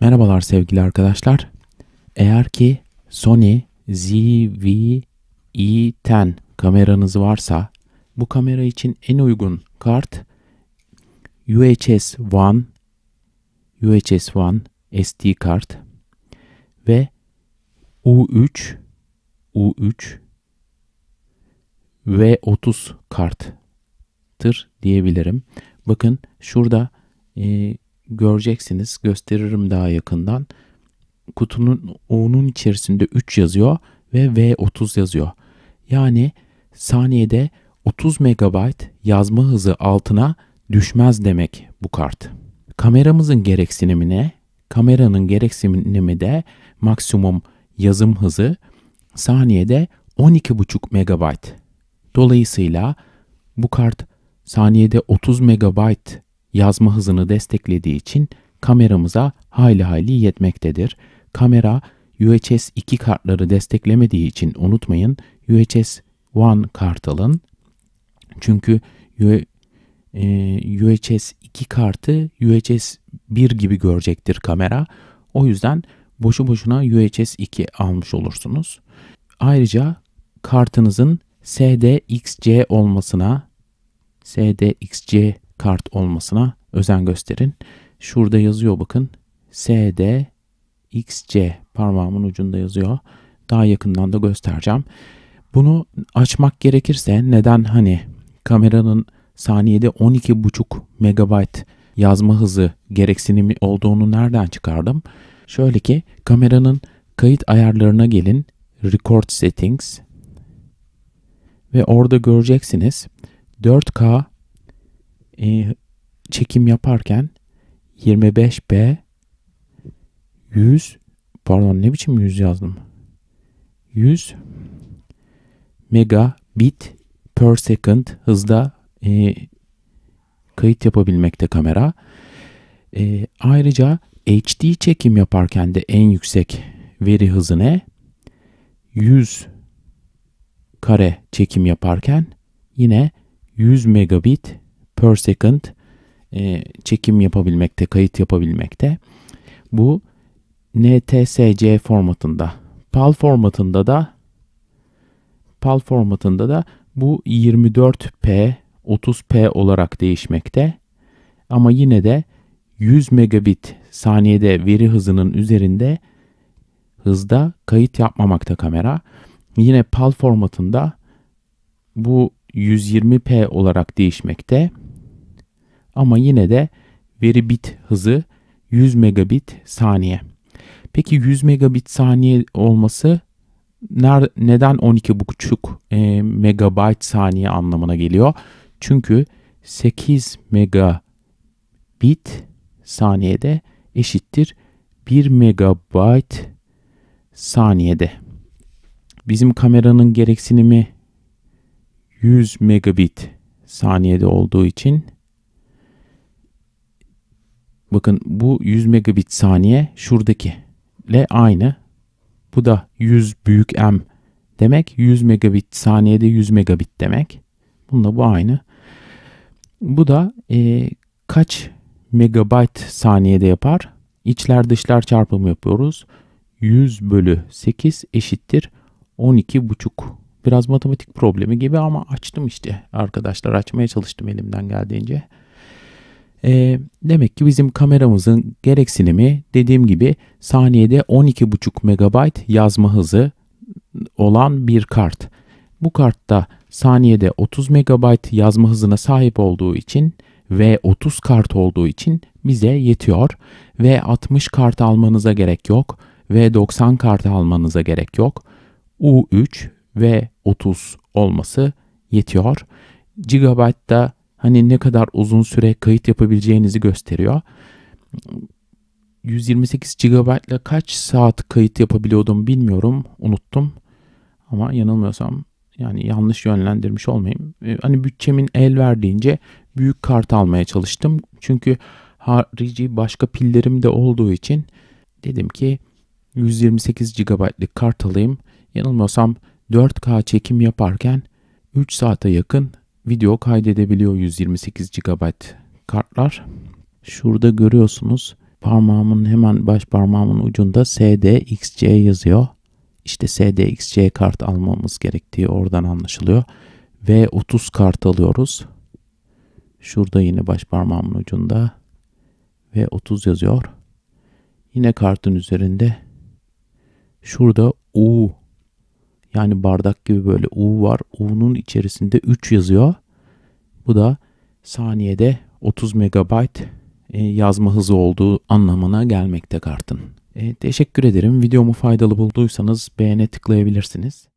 Merhabalar sevgili arkadaşlar. Eğer ki Sony ZV-E10 kameranız varsa bu kamera için en uygun kart uhs One uhs One SD kart ve U3 U3 V30 karttır diyebilirim. Bakın şurada e, göreceksiniz. Gösteririm daha yakından. Kutunun O'nun içerisinde 3 yazıyor ve V30 yazıyor. Yani saniyede 30 MB yazma hızı altına düşmez demek bu kart. Kameramızın gereksinimine, kameranın gereksinimi de maksimum yazım hızı saniyede 12,5 MB. Dolayısıyla bu kart saniyede 30 MB yazma hızını desteklediği için kameramıza hayli hayli yetmektedir. Kamera UHS 2 kartları desteklemediği için unutmayın UHS 1 kart alın. Çünkü UHS e, 2 kartı UHS 1 gibi görecektir kamera. O yüzden boşu boşuna UHS 2 almış olursunuz. Ayrıca kartınızın SDXC olmasına SDXC kart olmasına özen gösterin. Şurada yazıyor bakın. SD XC parmağımın ucunda yazıyor. Daha yakından da göstereceğim. Bunu açmak gerekirse neden hani kameranın saniyede 12,5 megabayt yazma hızı gereksinimi olduğunu nereden çıkardım? Şöyle ki kameranın kayıt ayarlarına gelin. Record Settings ve orada göreceksiniz 4K e, çekim yaparken 25B 100 pardon ne biçim 100 yazdım? 100 megabit per second hızda e, kayıt yapabilmekte kamera. E, ayrıca HD çekim yaparken de en yüksek veri hızı ne? 100 kare çekim yaparken yine 100 megabit per second e, çekim yapabilmekte, kayıt yapabilmekte. Bu NTSC formatında. PAL formatında da PAL formatında da bu 24p 30p olarak değişmekte. Ama yine de 100 megabit saniyede veri hızının üzerinde hızda kayıt yapmamakta kamera. Yine PAL formatında bu 120p olarak değişmekte. Ama yine de veri bit hızı 100 megabit saniye. Peki 100 megabit saniye olması neden 12,5 e, megabayt saniye anlamına geliyor? Çünkü 8 megabit saniyede eşittir 1 megabayt saniyede. Bizim kameranın gereksinimi 100 megabit saniyede olduğu için Bakın bu 100 megabit saniye şuradaki ile aynı. Bu da 100 büyük M demek. 100 megabit saniyede 100 megabit demek. Bununla bu aynı. Bu da e, kaç megabayt saniyede yapar? İçler dışlar çarpımı yapıyoruz. 100 bölü 8 eşittir 12,5. Biraz matematik problemi gibi ama açtım işte arkadaşlar açmaya çalıştım elimden geldiğince. E, demek ki bizim kameramızın gereksinimi dediğim gibi saniyede 12,5 MB yazma hızı olan bir kart. Bu kartta saniyede 30 MB yazma hızına sahip olduğu için ve 30 kart olduğu için bize yetiyor. Ve 60 kart almanıza gerek yok ve 90 kart almanıza gerek yok. U3 ve 30 olması yetiyor. Gigabyte'da hani ne kadar uzun süre kayıt yapabileceğinizi gösteriyor. 128 GB ile kaç saat kayıt yapabiliyordum bilmiyorum. Unuttum. Ama yanılmıyorsam yani yanlış yönlendirmiş olmayayım. Ee, hani bütçemin el verdiğince büyük kart almaya çalıştım. Çünkü harici başka pillerim de olduğu için dedim ki 128 GB'lık kart alayım. Yanılmıyorsam 4K çekim yaparken 3 saate yakın video kaydedebiliyor 128 GB kartlar. Şurada görüyorsunuz parmağımın hemen baş parmağımın ucunda SDXC yazıyor. İşte SDXC kart almamız gerektiği oradan anlaşılıyor. V30 kart alıyoruz. Şurada yine baş parmağımın ucunda V30 yazıyor. Yine kartın üzerinde şurada U yani bardak gibi böyle U var. U'nun içerisinde 3 yazıyor. Bu da saniyede 30 megabayt e, yazma hızı olduğu anlamına gelmekte kartın. E, teşekkür ederim. Videomu faydalı bulduysanız beğene tıklayabilirsiniz.